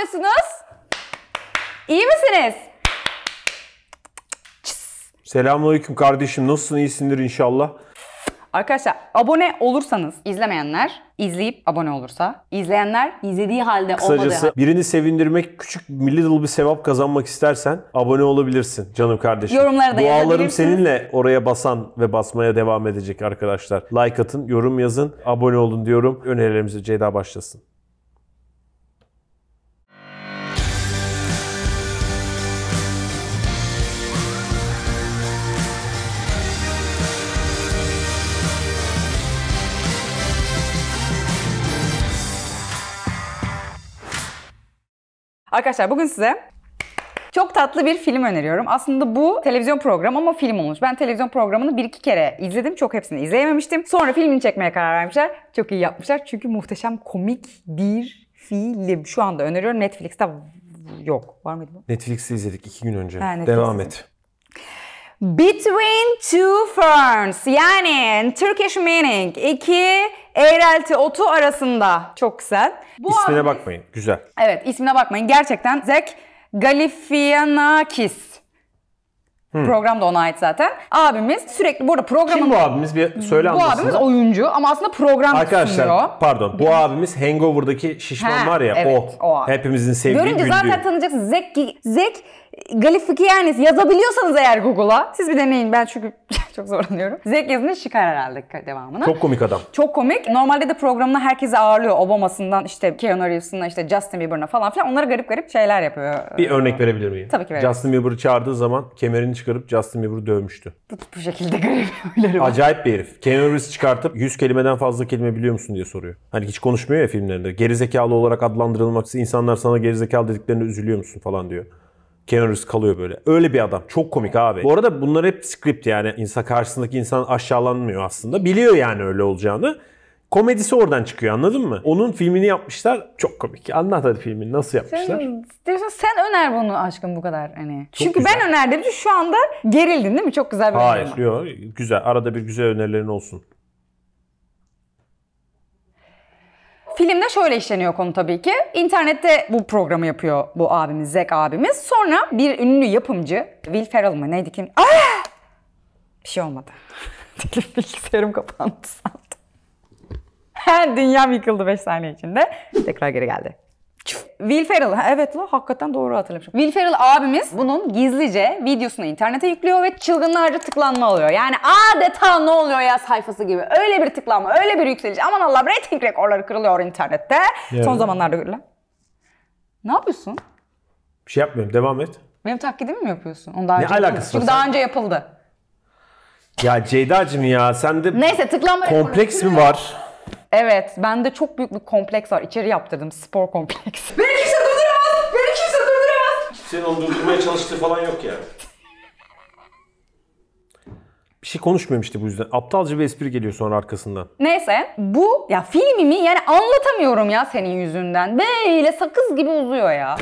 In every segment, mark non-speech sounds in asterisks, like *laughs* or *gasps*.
yapıyorsunuz? İyi misiniz? Selamünaleyküm kardeşim. Nasılsın? İyisindir inşallah. Arkadaşlar abone olursanız izlemeyenler izleyip abone olursa izleyenler izlediği halde Kısacası, olmadığı birini sevindirmek küçük little bir sevap kazanmak istersen abone olabilirsin canım kardeşim. Yorumlara da Dualarım seninle oraya basan ve basmaya devam edecek arkadaşlar. Like atın, yorum yazın, abone olun diyorum. Önerilerimizi Ceyda başlasın. Arkadaşlar bugün size çok tatlı bir film öneriyorum. Aslında bu televizyon programı ama film olmuş. Ben televizyon programını bir iki kere izledim. Çok hepsini izleyememiştim. Sonra filmini çekmeye karar vermişler. Çok iyi yapmışlar. Çünkü muhteşem komik bir film. Şu anda öneriyorum. Netflix'te yok. Var mıydı bu? Netflix'i izledik iki gün önce. Ha, Devam et. Between Two Ferns yani Turkish Meaning iki Eğrelti otu arasında. Çok güzel. Bu İsmine adres... bakmayın. Güzel. Evet ismine bakmayın. Gerçekten Zek Galifianakis. Hmm. Program da ona ait zaten. Abimiz sürekli burada programın... Kim bu abimiz? Bir söyle Bu abimiz oyuncu ama aslında program Arkadaşlar, sunuyor. pardon. Bu abimiz Hangover'daki şişman He, var ya evet, o. o. Hepimizin sevdiği Görünce güldüğü. zaten tanıyacaksınız. Zek, Zek Galifianakis yazabiliyorsanız eğer Google'a siz bir deneyin. Ben çünkü *laughs* Çok zorlanıyorum. Zek yazını çıkar herhalde devamına. Çok komik adam. Çok komik. Normalde de programına herkesi ağırlıyor. Obama'sından işte Keanu Reeves'ından işte Justin Bieber'ına falan filan. Onlara garip garip şeyler yapıyor. Bir örnek verebilir miyim? Tabii ki verebilirim. Justin Bieber'ı çağırdığı zaman kemerini çıkarıp Justin Bieber'ı dövmüştü. Bu, bu şekilde *laughs* garip huyları var. Acayip bir herif. Keanu Reeves çıkartıp 100 kelimeden fazla kelime biliyor musun diye soruyor. Hani hiç konuşmuyor ya filmlerinde. Gerizekalı olarak adlandırılmak insanlar sana gerizekalı dediklerine üzülüyor musun falan diyor. Keanu Reeves kalıyor böyle. Öyle bir adam. Çok komik abi. Bu arada bunlar hep script yani. insan karşısındaki insan aşağılanmıyor aslında. Biliyor yani öyle olacağını. Komedisi oradan çıkıyor anladın mı? Onun filmini yapmışlar. Çok komik. Anlat hadi filmini nasıl yapmışlar? Sen, diyorsan sen öner bunu aşkım bu kadar hani. Çok Çünkü güzel. ben önerdim. Şu anda gerildin değil mi? Çok güzel bir Hayır önerim. yok güzel. Arada bir güzel önerilerin olsun. Filmde şöyle işleniyor konu tabii ki. İnternette bu programı yapıyor bu abimiz, Zek abimiz. Sonra bir ünlü yapımcı, Will Ferrell mı neydi kim? Aa! Bir şey olmadı. *laughs* Bilgisayarım kapandı sandım. *laughs* Dünyam yıkıldı 5 saniye içinde. Tekrar geri geldi. Will Ferrell. Evet la hakikaten doğru hatırlamışım. Will Ferrell abimiz bunun gizlice videosunu internete yüklüyor ve çılgınlarca tıklanma alıyor. Yani adeta ne oluyor ya sayfası gibi. Öyle bir tıklanma, öyle bir yükseliş. Aman allah reyting rekorları kırılıyor internette. Evet. Son zamanlarda görülen. Ne yapıyorsun? Bir şey yapmıyorum. Devam et. Benim taklidimi mi yapıyorsun? Onu daha ne önce alakası var? Çünkü daha önce yapıldı. Ya Ceyda'cığım ya sen de Neyse tıklanma kompleks mi var? Evet, bende çok büyük bir kompleks var. İçeri yaptırdım, spor kompleksi. Beni kimse durduramaz! Beni kimse durduramaz! Senin onu durdurmaya çalıştığı falan yok ya. Bir şey konuşmamıştı bu yüzden. Aptalca bir espri geliyor sonra arkasından. Neyse bu ya filmimi yani anlatamıyorum ya senin yüzünden. Böyle sakız gibi uzuyor ya.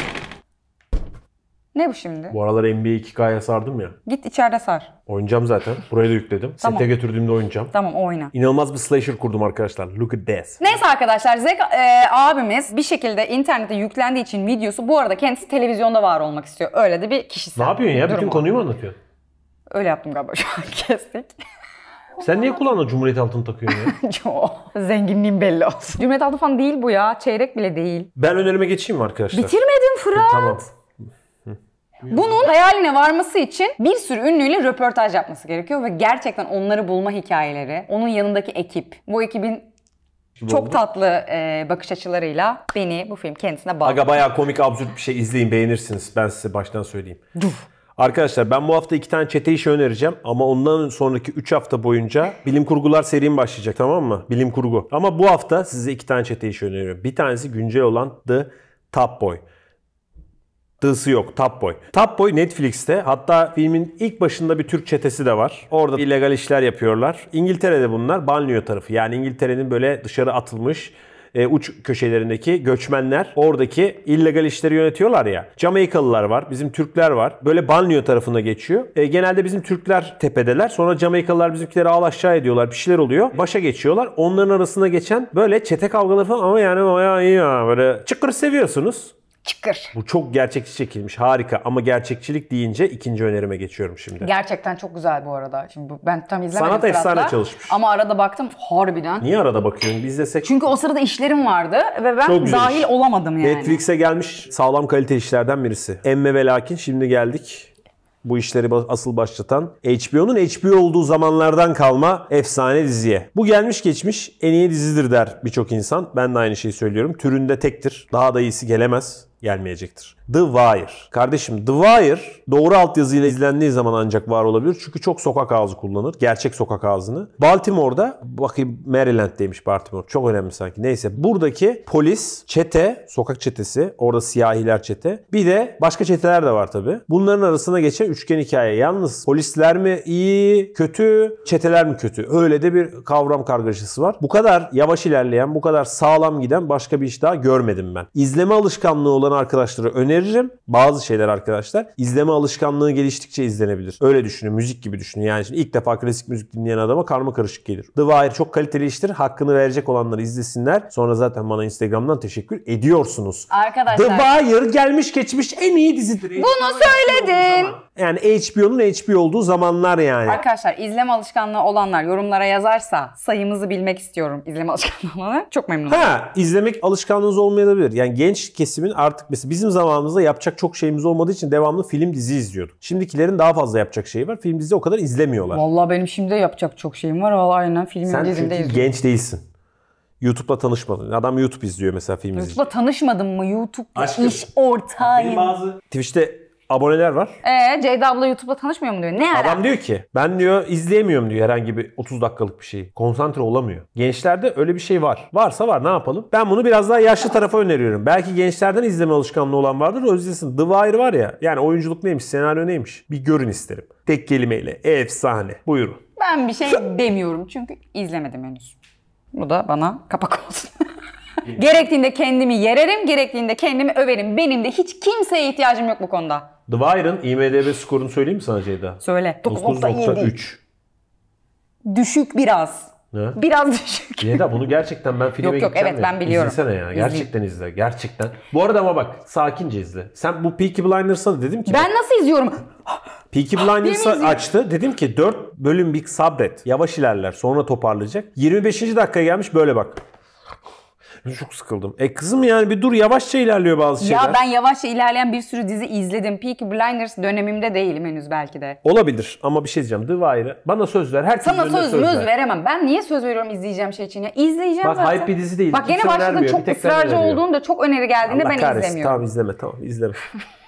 Ne bu şimdi? Bu aralar NBA 2K'ya sardım ya. Git içeride sar. Oynayacağım zaten. Buraya da yükledim. tamam. Sete götürdüğümde oynayacağım. Tamam oyna. İnanılmaz bir slasher kurdum arkadaşlar. Look at this. Neyse arkadaşlar Zek e, abimiz bir şekilde internette yüklendiği için videosu bu arada kendisi televizyonda var olmak istiyor. Öyle de bir kişisel Ne yapıyorsun ya? Bütün konuyu mu anlatıyorsun? Öyle yaptım galiba şu an kestik. *laughs* Sen niye kulağına Cumhuriyet altını takıyorsun ya? *laughs* Zenginliğin belli olsun. Cumhuriyet altın falan değil bu ya. Çeyrek bile değil. Ben önerime geçeyim mi arkadaşlar? Bitirmedim Fırat. E, tamam. Bunun hayaline varması için bir sürü ünlüyle röportaj yapması gerekiyor ve gerçekten onları bulma hikayeleri, onun yanındaki ekip, bu ekibin Çok tatlı e, bakış açılarıyla beni bu film kendisine bağladı. Aga bayağı komik absürt bir şey izleyin beğenirsiniz. Ben size baştan söyleyeyim. Duf. Arkadaşlar ben bu hafta iki tane çete işi önereceğim ama ondan sonraki 3 hafta boyunca bilim kurgular serim başlayacak tamam mı? Bilim kurgu. Ama bu hafta size iki tane çete işi öneriyorum. Bir tanesi güncel olan The Top Boy dısı yok. Top Boy. Top Boy Netflix'te. Hatta filmin ilk başında bir Türk çetesi de var. Orada illegal işler yapıyorlar. İngiltere'de bunlar banlıyor tarafı. Yani İngiltere'nin böyle dışarı atılmış e, uç köşelerindeki göçmenler oradaki illegal işleri yönetiyorlar ya. Jamaikalılar var, bizim Türkler var. Böyle banlıyor tarafında geçiyor. E, genelde bizim Türkler tepedeler. Sonra Jamaikalılar bizimkileri al aşağı ediyorlar. Bir şeyler oluyor. Başa geçiyorlar. Onların arasında geçen böyle çete kavgaları falan ama yani ama ya, iyi ya böyle çıkır seviyorsunuz çıkır. Bu çok gerçekçi çekilmiş. Harika ama gerçekçilik deyince ikinci önerime geçiyorum şimdi. Gerçekten çok güzel bu arada. Şimdi ben tam izlemedim Sanat Fırat'la. efsane çalışmış. Ama arada baktım harbiden. Niye arada bakıyorsun? Biz desek. Çünkü o sırada işlerim vardı ve ben güzel dahil iş. olamadım yani. Netflix'e gelmiş sağlam kalite işlerden birisi. Emme ve lakin şimdi geldik bu işleri asıl başlatan HBO'nun HBO olduğu zamanlardan kalma efsane diziye. Bu gelmiş geçmiş en iyi dizidir der birçok insan. Ben de aynı şeyi söylüyorum. Türünde tektir. Daha da iyisi gelemez gelmeyecektir. The Wire. Kardeşim The Wire doğru altyazıyla izlendiği zaman ancak var olabilir. Çünkü çok sokak ağzı kullanır. Gerçek sokak ağzını. Baltimore'da bakayım demiş Baltimore. Çok önemli sanki. Neyse buradaki polis, çete, sokak çetesi. Orada siyahiler çete. Bir de başka çeteler de var tabi. Bunların arasına geçen üçgen hikaye. Yalnız polisler mi iyi, kötü, çeteler mi kötü? Öyle de bir kavram kargaşası var. Bu kadar yavaş ilerleyen, bu kadar sağlam giden başka bir iş daha görmedim ben. İzleme alışkanlığı olarak olan arkadaşlara öneririm. Bazı şeyler arkadaşlar izleme alışkanlığı geliştikçe izlenebilir. Öyle düşünün. Müzik gibi düşünün. Yani şimdi ilk defa klasik müzik dinleyen adama karma karışık gelir. The Wire çok kaliteli iştir. Hakkını verecek olanları izlesinler. Sonra zaten bana Instagram'dan teşekkür ediyorsunuz. Arkadaşlar. The Wire gelmiş geçmiş en iyi dizidir. Bunu söyledin. Yani HBO'nun HBO olduğu zamanlar yani. Arkadaşlar izleme alışkanlığı olanlar yorumlara yazarsa sayımızı bilmek istiyorum izleme alışkanlığı olanlar. Çok memnunum. Ha izlemek alışkanlığınız olmayabilir. Yani genç kesimin artık artık bizim zamanımızda yapacak çok şeyimiz olmadığı için devamlı film dizi izliyorduk. Şimdikilerin daha fazla yapacak şeyi var. Film dizi o kadar izlemiyorlar. Vallahi benim şimdi de yapacak çok şeyim var. Vallahi aynen film Sen dizimde izliyorum. Sen çünkü genç değilsin. YouTube'la tanışmadın. Adam YouTube izliyor mesela film izliyor. YouTube'la tanışmadın mı? YouTube iş ortağı Benim bazı Twitch'te aboneler var. Ee, Ceyda abla YouTube'la tanışmıyor mu diyor. Ne ara? Adam diyor ki ben diyor izleyemiyorum diyor herhangi bir 30 dakikalık bir şeyi. Konsantre olamıyor. Gençlerde öyle bir şey var. Varsa var ne yapalım? Ben bunu biraz daha yaşlı tarafa öneriyorum. Belki gençlerden izleme alışkanlığı olan vardır. O izlesin. The Wire var ya. Yani oyunculuk neymiş, senaryo neymiş? Bir görün isterim. Tek kelimeyle. Efsane. Buyurun. Ben bir şey demiyorum çünkü izlemedim henüz. Bu da bana kapak olsun. *laughs* gerektiğinde kendimi yererim, gerektiğinde kendimi överim. Benim de hiç kimseye ihtiyacım yok bu konuda. The Wire'ın IMDB skorunu söyleyeyim mi sana Ceyda? Söyle. 9.3. Düşük biraz. Ne? Biraz düşük. Ceyda bunu gerçekten ben filme yok, yok, evet, ya. ben biliyorum. İzlesene ya. Gerçekten izle. Gerçekten. Bu arada ama bak sakince izle. Sen bu Peaky Blinders'a da dedim ki. Ben bak, nasıl izliyorum? Peaky *gasps* Blinders'ı açtı. Dedim ki 4 bölüm bir sabret. Yavaş ilerler. Sonra toparlayacak. 25. dakikaya gelmiş böyle bak. Çok sıkıldım. E kızım yani bir dur yavaşça ilerliyor bazı şeyler. Ya ben yavaşça ilerleyen bir sürü dizi izledim. Peaky Blinders dönemimde değilim henüz belki de. Olabilir ama bir şey diyeceğim. The Wire'ı bana söz ver. Her Sana söz, söz veremem. Ben niye söz veriyorum izleyeceğim şey için ya? izleyeceğim. Bak hype bir dizi değil. Bak gene başladın çok ısrarcı olduğunda çok öneri geldiğinde Allah ben kahretsin. izlemiyorum. Tamam izleme tamam izleme.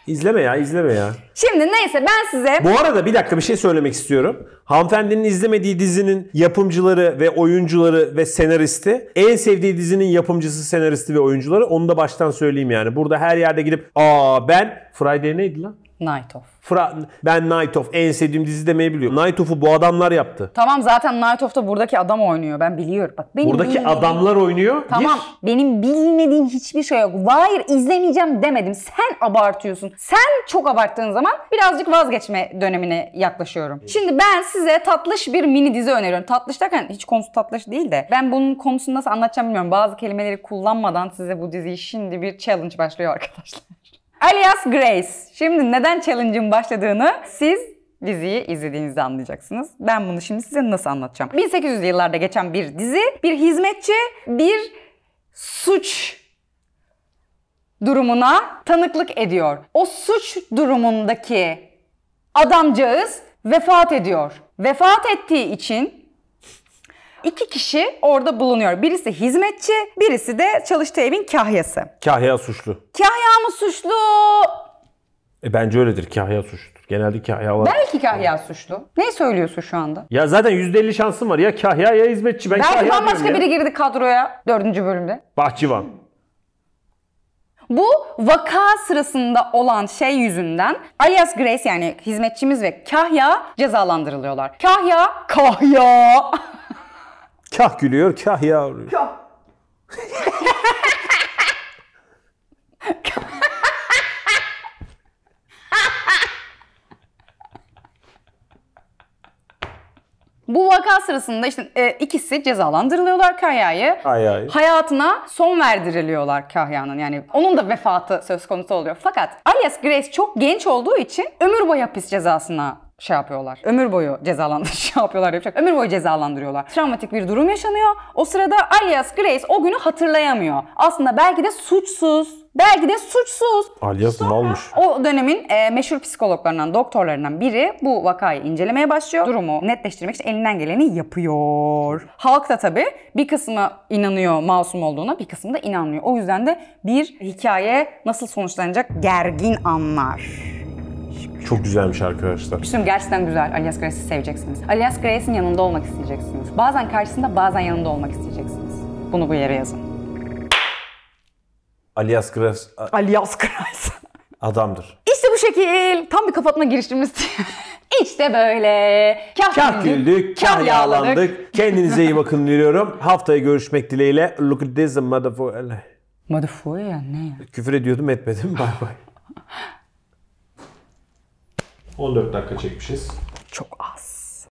İzleme ya izleme ya. *laughs* Şimdi neyse ben size... Bu arada bir dakika bir şey söylemek istiyorum. Hanımefendinin izlemediği dizinin yapımcıları ve oyuncuları ve senaristi. En sevdiği dizinin yapımcısı, senaristi ve oyuncuları. Onu da baştan söyleyeyim yani. Burada her yerde gidip aa ben Friday neydi lan? Night Of. Fra ben Night Of en sevdiğim dizi demeyi biliyorum. Night Of'u bu adamlar yaptı. Tamam zaten Night Of'ta buradaki adam oynuyor. Ben biliyorum. Bak benim Buradaki bilmediğim... adamlar oynuyor. Tamam. Bir. Benim bilmediğim hiçbir şey yok. Hayır izlemeyeceğim demedim. Sen abartıyorsun. Sen çok abarttığın zaman birazcık vazgeçme dönemine yaklaşıyorum. Şimdi ben siz size tatlış bir mini dizi öneriyorum. Tatlış derken hiç konusu tatlış değil de. Ben bunun konusunu nasıl anlatacağım bilmiyorum. Bazı kelimeleri kullanmadan size bu diziyi şimdi bir challenge başlıyor arkadaşlar. *laughs* Alias Grace. Şimdi neden challenge'ın başladığını siz diziyi izlediğinizde anlayacaksınız. Ben bunu şimdi size nasıl anlatacağım? 1800 yıllarda geçen bir dizi, bir hizmetçi, bir suç durumuna tanıklık ediyor. O suç durumundaki adamcağız vefat ediyor. Vefat ettiği için iki kişi orada bulunuyor. Birisi hizmetçi, birisi de çalıştığı evin kahyası. Kahya suçlu. Kahya mı suçlu? E bence öyledir. Kahya suçludur. Genelde kahyalar... Belki kahya suçlu. Ne söylüyorsun şu anda? Ya zaten %50 şansım var. Ya kahya ya hizmetçi. Ben Belki kahya bambaşka biri girdi kadroya dördüncü bölümde. Bahçıvan. Bu vaka sırasında olan şey yüzünden alias Grace yani hizmetçimiz ve Kahya cezalandırılıyorlar. Kahya, Kahya. Kah gülüyor, kah yağırıyor. Kah sırasında işte e, ikisi cezalandırılıyorlar Kahya'yı. Kahya'yı. Hayatına son verdiriliyorlar Kahya'nın. Yani onun da vefatı söz konusu oluyor. Fakat Alias Grace çok genç olduğu için ömür boyu hapis cezasına şey yapıyorlar. Ömür boyu cezalandırıyor. *laughs* Şey yapıyorlar yapacak. Ömür boyu cezalandırıyorlar. Travmatik bir durum yaşanıyor. O sırada alias Grace o günü hatırlayamıyor. Aslında belki de suçsuz. Belki de suçsuz. Alias Sonra malmış. O dönemin e, meşhur psikologlarından, doktorlarından biri bu vakayı incelemeye başlıyor. Durumu netleştirmek için elinden geleni yapıyor. Halk da tabii bir kısmı inanıyor masum olduğuna, bir kısmı da inanmıyor. O yüzden de bir hikaye nasıl sonuçlanacak gergin anlar. Çok güzelmiş arkadaşlar. Şimdi gerçekten güzel. Alias Grace'i seveceksiniz. Alias Grace'in yanında olmak isteyeceksiniz. Bazen karşısında bazen yanında olmak isteyeceksiniz. Bunu bu yere yazın. Alias Grace Alias Grace. *laughs* adamdır. İşte bu şekil. Tam bir kapatma girişimiz. *laughs* İşte böyle. Kah, Kah güldük, kah yağlandık. Kendinize iyi bakın diliyorum. Haftaya görüşmek dileğiyle. Look at this motherfucker. Motherfucker ya ne ya? Küfür ediyordum etmedim. bay bay. *laughs* 14 dakika çekmişiz. Çok az.